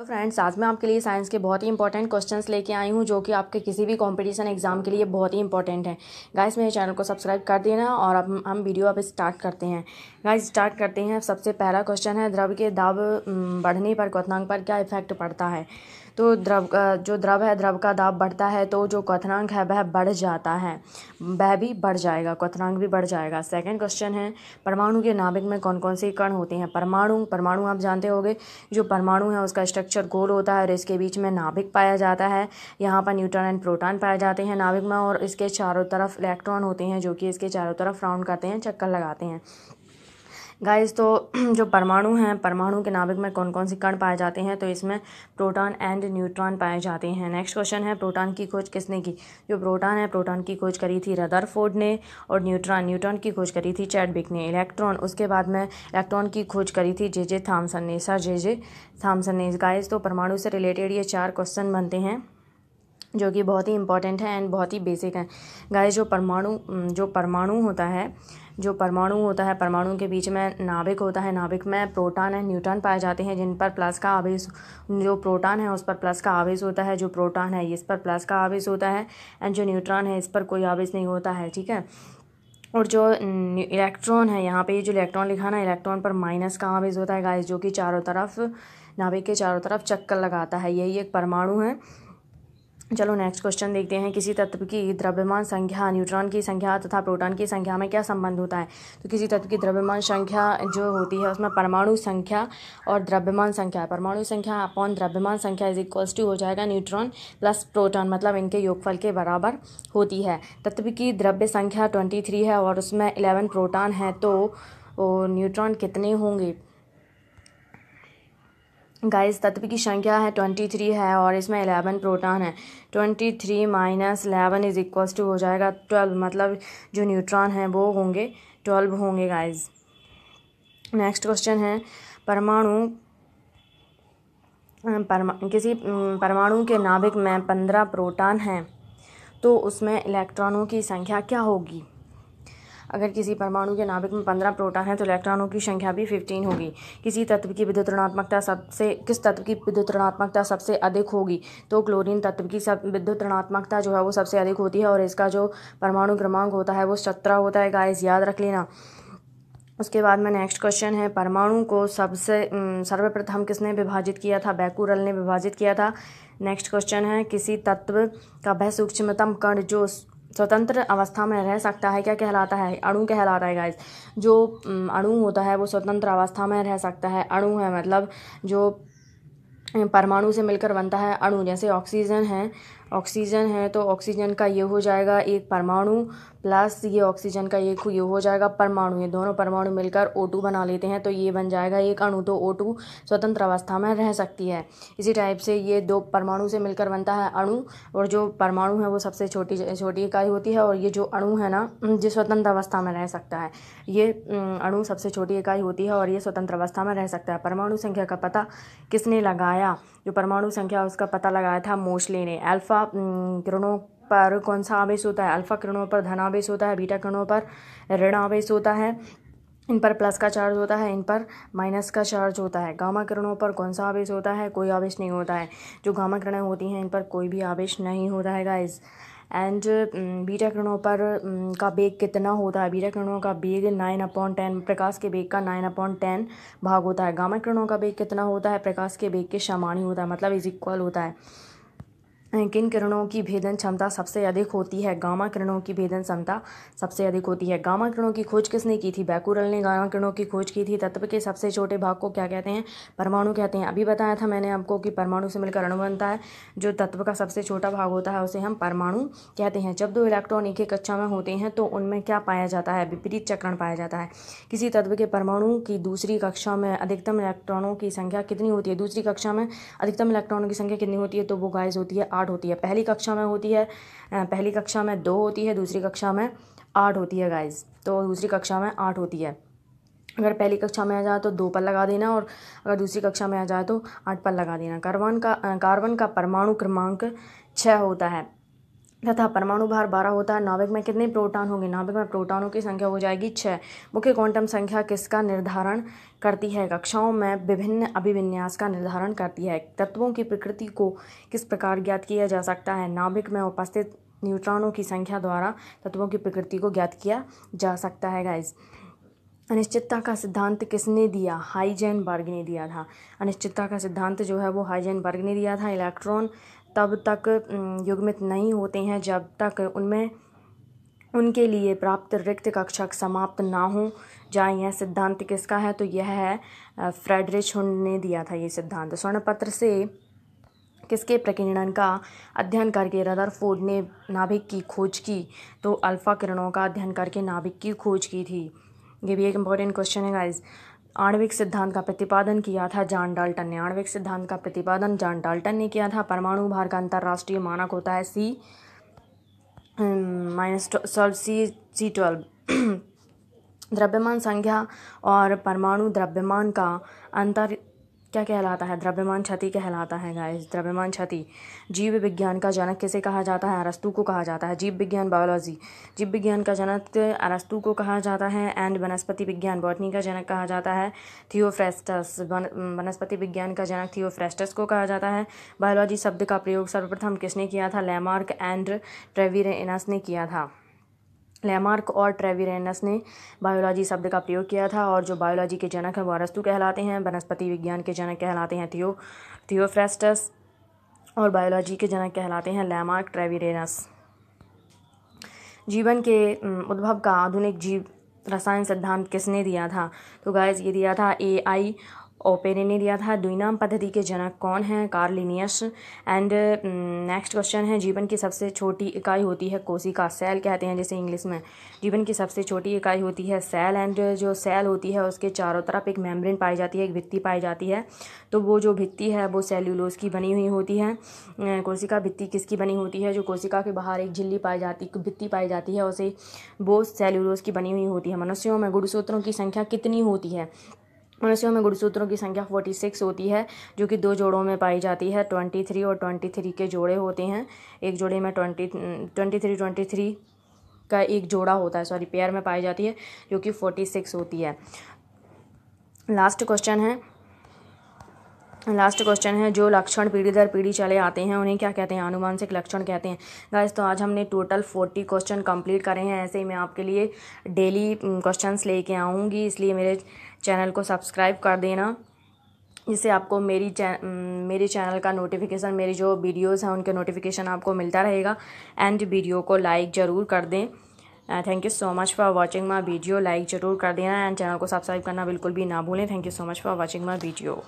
तो फ्रेंड्स आज मैं आपके लिए साइंस के बहुत ही इंपॉर्टेंट क्वेश्चंस लेके आई हूँ जो कि आपके किसी भी कंपटीशन एग्जाम के लिए बहुत ही इंपॉर्टेंट है गाइस मेरे चैनल को सब्सक्राइब कर देना और अब हम वीडियो अब स्टार्ट करते हैं गाइस स्टार्ट करते हैं सबसे पहला क्वेश्चन है द्रव के दाब बढ़ने पर क्वनांक पर क्या इफेक्ट पड़ता है तो द्रव का जो द्रव है द्रव का दाब बढ़ता है तो जो क्वनांक है वह बढ़ जाता है वह भी बढ़ जाएगा क्वनांक भी बढ़ जाएगा सेकंड क्वेश्चन है परमाणु के नाभिक में कौन कौन से कण होते हैं परमाणु परमाणु आप जानते होंगे जो परमाणु है उसका स्ट्रक्चर स्ट्रक्चर गोल होता है और इसके बीच में नाभिक पाया जाता है यहाँ पर न्यूट्रॉन एंड प्रोटॉन पाए जाते हैं नाभिक में और इसके चारों तरफ इलेक्ट्रॉन होते हैं जो कि इसके चारों तरफ राउंड करते हैं चक्कर लगाते हैं गाइस तो जो परमाणु हैं परमाणु के नाभिक में कौन कौन से कण पाए जाते हैं तो इसमें प्रोटॉन एंड न्यूट्रॉन पाए जाते हैं नेक्स्ट क्वेश्चन है प्रोटॉन की खोज किसने की जो प्रोटॉन है प्रोटॉन की खोज करी थी रदर ने और न्यूट्रॉन न्यूट्रॉन की खोज करी थी चैटबिक ने इलेक्ट्रॉन उसके बाद में इलेक्ट्रॉन की खोज करी थी जे जे थामसन ने सर जे जे थामसन ने गाइज तो परमाणु से रिलेटेड ये चार क्वेश्चन बनते हैं जो कि बहुत ही इंपॉर्टेंट है एंड बहुत ही बेसिक है गाइस जो परमाणु जो परमाणु होता है जो परमाणु होता है परमाणु के बीच में नाभिक होता है नाभिक में प्रोटॉन एंड न्यूट्रॉन पाए जाते हैं जिन पर प्लस का आवेश जो प्रोटॉन है उस पर प्लस का आवेश होता है जो प्रोटॉन है इस पर प्लस का आवेश होता है एंड जो न्यूट्रॉन है इस पर कोई आवेश नहीं होता है ठीक है और जो इलेक्ट्रॉन है यहाँ पे जो इलेक्ट्रॉन लिखा ना इलेक्ट्रॉन पर माइनस का आवेश होता है गाइस जो कि चारों तरफ नाभिक के चारों तरफ चक्कर लगाता है यही एक परमाणु है चलो नेक्स्ट क्वेश्चन देखते हैं किसी तत्व की द्रव्यमान संख्या न्यूट्रॉन की संख्या तथा प्रोटॉन की संख्या में क्या संबंध होता है तो किसी तत्व की द्रव्यमान संख्या जो होती है उसमें परमाणु संख्या और द्रव्यमान संख्या परमाणु संख्या अपॉन द्रव्यमान संख्या इज इक्वल्स टू हो जाएगा न्यूट्रॉन प्लस प्रोटॉन मतलब इनके योगफल के बराबर होती है तत्व की द्रव्य संख्या ट्वेंटी है और उसमें इलेवन प्रोटॉन है तो न्यूट्रॉन कितने होंगे गाइस तत्व की संख्या है ट्वेंटी थ्री है और इसमें एलेवन प्रोटॉन है twenty three minus eleven is equal to हो जाएगा ट्वेल्व मतलब जो न्यूट्रॉन है वो होंगे ट्वेल्व होंगे गाइस नेक्स्ट क्वेश्चन है परमाणु परमा किसी परमाणु के नाभिक में पंद्रह प्रोटॉन हैं तो उसमें इलेक्ट्रॉनों की संख्या क्या होगी अगर किसी परमाणु के नाभिक में पंद्रह प्रोटॉन हैं तो इलेक्ट्रॉनों की संख्या भी फिफ्टीन होगी किसी तत्व की विद्युत ऋणात्मकता सबसे किस तत्व की विद्युत ऋणात्मकता सबसे अधिक होगी तो क्लोरीन तत्व की सब विद्युत ऋणात्मकता जो है वो सबसे अधिक होती है और इसका जो परमाणु क्रमांक होता है वो सत्रह होता है गाइस याद रख लेना उसके बाद में नेक्स्ट क्वेश्चन है परमाणु को सबसे सर्वप्रथम किसने विभाजित किया था बैकुरल ने विभाजित किया था नेक्स्ट क्वेश्चन है किसी तत्व का वह सूक्ष्मतम कण जो स्वतंत्र अवस्था में रह सकता है क्या कहलाता है अणु कहलाता है गाइस जो अणु होता है वो स्वतंत्र अवस्था में रह सकता है अणु है मतलब जो परमाणु से मिलकर बनता है अणु जैसे ऑक्सीजन है ऑक्सीजन है तो ऑक्सीजन का ये हो जाएगा एक परमाणु प्लस ये ऑक्सीजन का एक ये हो जाएगा परमाणु ये दोनों परमाणु मिलकर ओ टू बना लेते हैं तो ये बन जाएगा एक अणु तो ओ टू स्वतंत्र अवस्था में रह सकती है इसी टाइप से ये दो परमाणु से मिलकर बनता है अणु और जो परमाणु है वो सबसे छोटी छोटी इकाई होती है और ये जो अणु है ना जो स्वतंत्र अवस्था में रह सकता है ये अणु सबसे छोटी इकाई होती है और ये स्वतंत्र अवस्था में रह सकता है परमाणु संख्या का पता किसने लगाया जो परमाणु संख्या उसका पता लगाया था मोशले ने अल्फ़ा अल्फ़ा किरणों पर कौन सा आवेश होता है अल्फ़ा किरणों पर धन आवेश होता है बीटा किरणों पर ऋण आवेश होता है इन पर प्लस का चार्ज होता है इन पर माइनस का चार्ज होता है गामा किरणों पर कौन सा आवेश होता है कोई आवेश नहीं होता है जो गामा किरणें होती हैं इन पर कोई भी आवेश नहीं होता है गाइज एंड बीटा किरणों पर का बेग कितना होता है बीटा किरणों का बेग नाइन अपॉन टेन प्रकाश के बेग का नाइन अपॉन टेन भाग होता है गामा किरणों का बेग कितना होता है प्रकाश के बेग के ही होता है मतलब इज इक्वल होता है किन किरणों की भेदन क्षमता सबसे अधिक होती है गामा किरणों की भेदन क्षमता सबसे अधिक होती है गामा किरणों की खोज किसने की थी बैकुरल ने गामा किरणों की खोज की थी तत्व के सबसे छोटे भाग को क्या कहते हैं परमाणु कहते हैं अभी बताया था मैंने आपको कि परमाणु से मिलकर अणु बनता है जो तत्व का सबसे छोटा भाग होता है उसे हम परमाणु कहते हैं जब दो इलेक्ट्रॉन एक एक कक्षा में होते हैं तो उनमें क्या पाया जाता है विपरीत चक्रण पाया जाता है किसी तत्व के परमाणु की दूसरी कक्षा में अधिकतम इलेक्ट्रॉनों की संख्या कितनी होती है दूसरी कक्षा में अधिकतम इलेक्ट्रॉनों की संख्या कितनी होती है तो वो गाइज होती है आठ होती है पहली कक्षा में होती है पहली कक्षा में दो होती है दूसरी कक्षा में आठ होती है गाइस तो दूसरी कक्षा में आठ होती है अगर पहली कक्षा में आ जाए तो दो पर लगा देना और अगर दूसरी कक्षा में आ जाए तो आठ पर लगा देना कार्बन का कार्बन का परमाणु क्रमांक छः होता है तथा परमाणु भार बारह होता है नाभिक में कितने प्रोटॉन होंगे नाभिक में प्रोटॉनों की संख्या हो जाएगी छः मुख्य क्वांटम संख्या किसका निर्धारण करती है कक्षाओं में विभिन्न अभिविन्यास का निर्धारण करती है तत्वों की प्रकृति को किस प्रकार ज्ञात किया जा सकता है नाभिक में उपस्थित न्यूट्रॉनों की संख्या द्वारा तत्वों की प्रकृति को ज्ञात किया जा सकता है गाइज अनिश्चितता का सिद्धांत किसने दिया हाइजेन बर्ग ने दिया था अनिश्चितता का सिद्धांत जो है वो हाइजेन बर्ग ने दिया था इलेक्ट्रॉन तब तक युग्मित नहीं होते हैं जब तक उनमें उनके लिए प्राप्त रिक्त कक्षक समाप्त ना हो जाए यह सिद्धांत किसका है तो यह है फ्रेडरिच हुंड ने दिया था ये सिद्धांत स्वर्ण पत्र से किसके प्रकीर्णन का अध्ययन करके रदरफोर्ड ने नाभिक की खोज की तो अल्फ़ा किरणों का अध्ययन करके नाभिक की खोज की थी ये भी एक इम्पॉर्टेंट क्वेश्चन है गाइज आणविक सिद्धांत का प्रतिपादन किया था जॉन डाल्टन ने आणविक सिद्धांत का प्रतिपादन जॉन डाल्टन ने किया था परमाणु भार का अंतर्राष्ट्रीय मानक होता है C minus solve C C twelve द्रव्यमान संख्या और परमाणु द्रव्यमान का अंतर क्या कहलाता है द्रव्यमान क्षति कहलाता है गाइस द्रव्यमान क्षति जीव विज्ञान का जनक किसे कहा जाता है अरस्तु को कहा जाता है जीव विज्ञान बायोलॉजी जीव विज्ञान का जनक अरस्तु को कहा जाता है एंड वनस्पति विज्ञान बॉटनी का जनक कहा जाता है थियोफ्रेस्टस वनस्पति विज्ञान का जनक थियोफ्रेस्टस को कहा जाता है बायोलॉजी शब्द का प्रयोग सर्वप्रथम किसने किया था लैमार्क एंड ट्रेविरेनस ने किया था लैमार्क और ट्रेविरेनस ने बायोलॉजी शब्द का प्रयोग किया था और जो बायोलॉजी के जनक हैं वो अरस्तु कहलाते हैं वनस्पति विज्ञान के जनक कहलाते हैं थियो थियोफ्रेस्टस और बायोलॉजी के जनक कहलाते हैं लैमार्क ट्रेविरेनस जीवन के उद्भव का आधुनिक जीव रसायन सिद्धांत किसने दिया था तो गाइस ये दिया था ए आई ओपेरे ने दिया था नाम पद्धति के जनक कौन है कार्लिनियस एंड नेक्स्ट क्वेश्चन है जीवन की सबसे छोटी इकाई होती है कोशिका सेल कहते हैं जैसे इंग्लिश में जीवन की सबसे छोटी इकाई होती है सेल एंड जो सेल होती है उसके चारों तरफ एक मेम्ब्रेन पाई जाती है एक भित्ति पाई जाती है तो वो जो भित्ति है वो सेल्यूलोज की बनी हुई होती है अं, कोशिका भित्ति किसकी बनी होती है जो कोशिका के बाहर एक झिल्ली पाई जाती भित्ति पाई जाती है उसे वो सेल्यूलोज की बनी हुई होती है मनुष्यों में गुड़सूत्रों की संख्या कितनी होती है मनुष्यों में गुणसूत्रों की संख्या 46 होती है जो कि दो जोड़ों में पाई जाती है 23 और 23 के जोड़े होते हैं एक जोड़े में 20 23 23 का एक जोड़ा होता है सॉरी पेयर में पाई जाती है जो कि 46 होती है लास्ट क्वेश्चन है लास्ट क्वेश्चन है जो लक्षण पीढ़ी दर पीढ़ी चले आते हैं उन्हें क्या कहते हैं आनुमानसिक लक्षण कहते हैं गाइस तो आज हमने टोटल फोर्टी क्वेश्चन कंप्लीट करे हैं ऐसे ही मैं आपके लिए डेली क्वेश्चंस लेके आऊँगी इसलिए मेरे चैनल को सब्सक्राइब कर देना जिससे आपको मेरी चै मेरे चैनल का नोटिफिकेशन मेरी जो वीडियोज़ हैं उनके नोटिफिकेशन आपको मिलता रहेगा एंड वीडियो को लाइक ज़रूर कर दें thank you so much for watching my video like ज़रूर कर देना एंड चैनल को सब्सक्राइब करना बिल्कुल भी ना भूलें thank you so much for watching my video